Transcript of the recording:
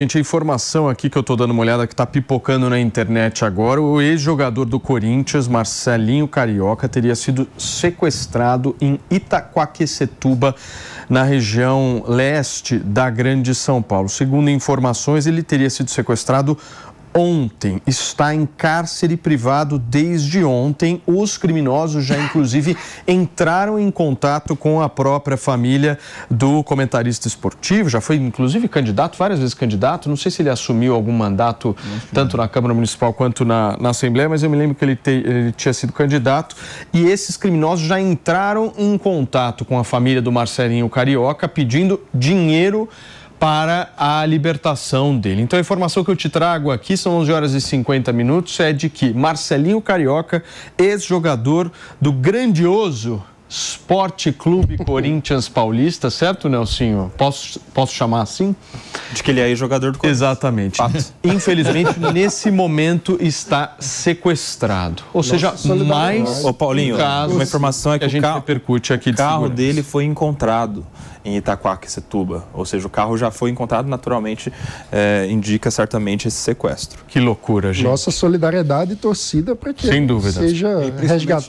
Gente, a informação aqui que eu estou dando uma olhada que está pipocando na internet agora, o ex-jogador do Corinthians, Marcelinho Carioca, teria sido sequestrado em Itaquaquecetuba, na região leste da Grande São Paulo. Segundo informações, ele teria sido sequestrado ontem. Está em cárcere privado desde ontem. Os criminosos já, inclusive, entraram em contato com a própria família do comentarista esportivo. Já foi, inclusive, candidato, várias vezes candidato. Não sei se ele assumiu algum mandato, tanto na Câmara Municipal quanto na, na Assembleia, mas eu me lembro que ele, te, ele tinha sido candidato. E esses criminosos já entraram em contato com a família do Marcelinho Carioca pedindo dinheiro para a libertação dele. Então, a informação que eu te trago aqui, são 11 horas e 50 minutos, é de que Marcelinho Carioca, ex-jogador do grandioso Esporte Clube Corinthians Paulista, certo, Nelsinho? Posso, posso chamar assim? De que ele é jogador do Corinthians. Exatamente. Fato. Infelizmente, nesse momento está sequestrado. Ou Nossa, seja, é mais Ô, Paulinho, uma informação é que, que a gente carro, repercute aqui de O carro dele foi encontrado em Itaquaquecetuba. Ou seja, o carro já foi encontrado, naturalmente, é, indica certamente esse sequestro. Que loucura, gente. Nossa solidariedade e torcida para que Sem dúvida. seja resgatado.